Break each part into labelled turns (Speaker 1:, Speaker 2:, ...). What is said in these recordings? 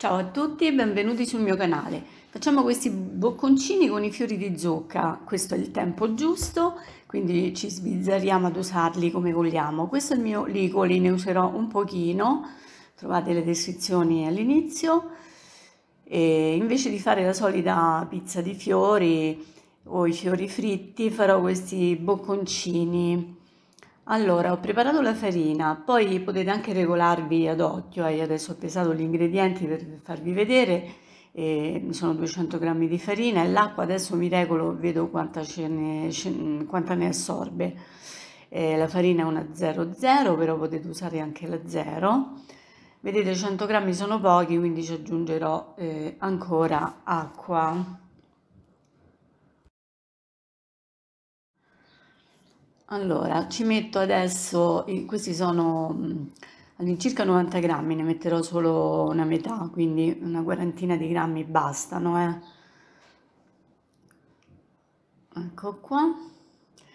Speaker 1: Ciao a tutti e benvenuti sul mio canale. Facciamo questi bocconcini con i fiori di zucca, questo è il tempo giusto, quindi ci sbizzarriamo ad usarli come vogliamo. Questo è il mio licoli, ne userò un pochino, trovate le descrizioni all'inizio. E invece di fare la solita pizza di fiori o i fiori fritti farò questi bocconcini allora, ho preparato la farina, poi potete anche regolarvi ad occhio, io adesso ho pesato gli ingredienti per farvi vedere, eh, sono 200 g di farina e l'acqua, adesso mi regolo, vedo quanta, ne, quanta ne assorbe. Eh, la farina è una 00, però potete usare anche la 0. Vedete 100 g sono pochi, quindi ci aggiungerò eh, ancora acqua. Allora, ci metto adesso, questi sono mm, all'incirca 90 grammi, ne metterò solo una metà, quindi una quarantina di grammi bastano, eh. Ecco qua,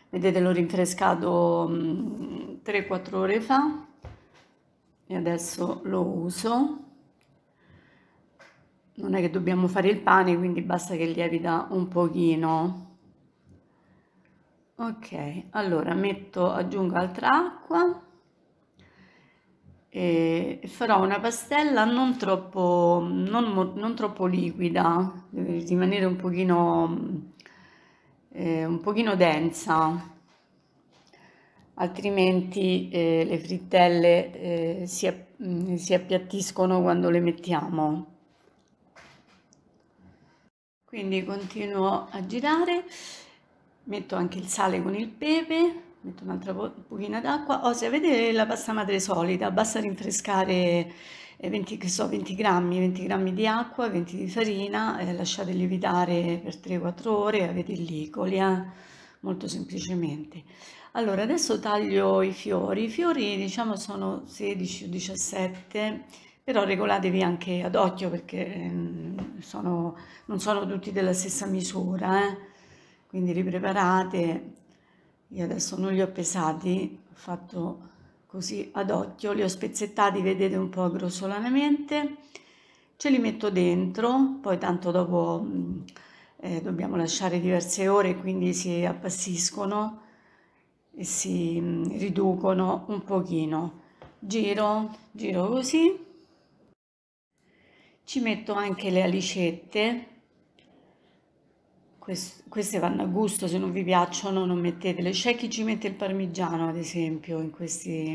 Speaker 1: vedete l'ho rinfrescato 3-4 mm, ore fa e adesso lo uso. Non è che dobbiamo fare il pane, quindi basta che lievita un pochino ok allora metto aggiungo altra acqua e farò una pastella non troppo non, non troppo liquida deve rimanere un pochino eh, un pochino densa altrimenti eh, le frittelle eh, si, mm, si appiattiscono quando le mettiamo quindi continuo a girare metto anche il sale con il pepe, metto un'altra pochina d'acqua, o se avete la pasta madre solida, basta rinfrescare 20, eh, che so, 20 grammi, 20 grammi di acqua, 20 di farina, eh, lasciate lievitare per 3-4 ore, avete lì, colia molto semplicemente. Allora, adesso taglio i fiori, i fiori diciamo sono 16 o 17, però regolatevi anche ad occhio perché ehm, sono, non sono tutti della stessa misura, eh quindi ripreparate Io adesso non li ho pesati, ho fatto così ad occhio, li ho spezzettati, vedete un po' grossolanamente. Ce li metto dentro, poi tanto dopo eh, dobbiamo lasciare diverse ore, quindi si appassiscono e si riducono un pochino. Giro, giro così. Ci metto anche le alicette Quest queste vanno a gusto, se non vi piacciono non mettetele. C'è chi ci mette il parmigiano, ad esempio, in questi,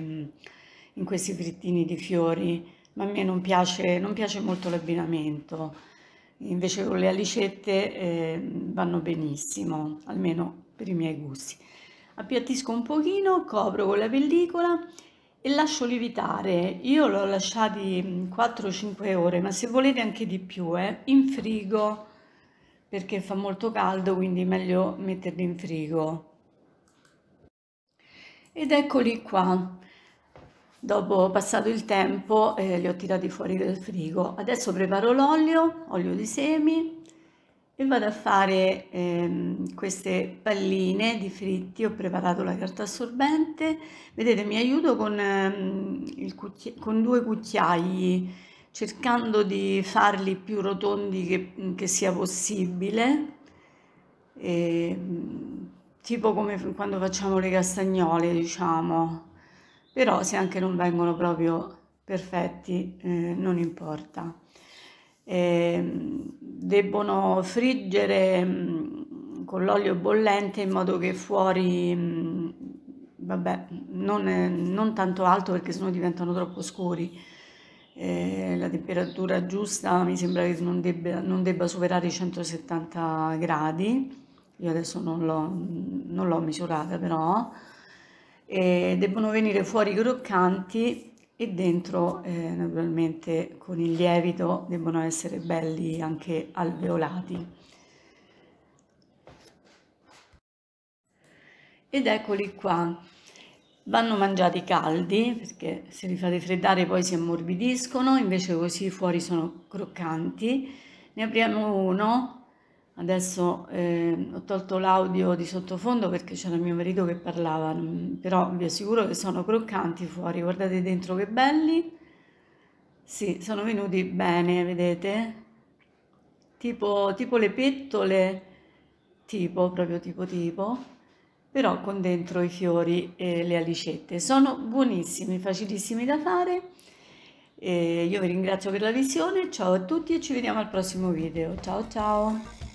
Speaker 1: in questi frittini di fiori, ma a me non piace, non piace molto l'abbinamento. Invece con le alicette eh, vanno benissimo, almeno per i miei gusti. Appiattisco un pochino, copro con la pellicola e lascio lievitare. Io l'ho lasciati 4-5 ore, ma se volete anche di più, eh, in frigo perché fa molto caldo quindi è meglio metterli in frigo ed eccoli qua dopo passato il tempo eh, li ho tirati fuori dal frigo adesso preparo l'olio olio di semi e vado a fare ehm, queste palline di fritti ho preparato la carta assorbente vedete mi aiuto con, ehm, con due cucchiai cercando di farli più rotondi che, che sia possibile, e, ehm, tipo come quando facciamo le castagnole, diciamo, però se anche non vengono proprio perfetti eh, non importa. E, ehm, debbono friggere con l'olio bollente in modo che fuori, vabbè, non, non tanto alto perché sennò diventano troppo scuri eh, la temperatura giusta mi sembra che non debba, non debba superare i 170 gradi, io adesso non l'ho, non l'ho misurata però, e debbono venire fuori croccanti e dentro eh, naturalmente con il lievito debbono essere belli anche alveolati. Ed eccoli qua. Vanno mangiati caldi perché se li fate freddare poi si ammorbidiscono, invece così fuori sono croccanti. Ne apriamo uno, adesso eh, ho tolto l'audio di sottofondo perché c'era mio marito che parlava, però vi assicuro che sono croccanti fuori, guardate dentro che belli. Sì, sono venuti bene, vedete? Tipo, tipo le pettole, tipo, proprio tipo tipo però con dentro i fiori e le alicette. Sono buonissimi, facilissimi da fare. E io vi ringrazio per la visione, ciao a tutti e ci vediamo al prossimo video. Ciao ciao!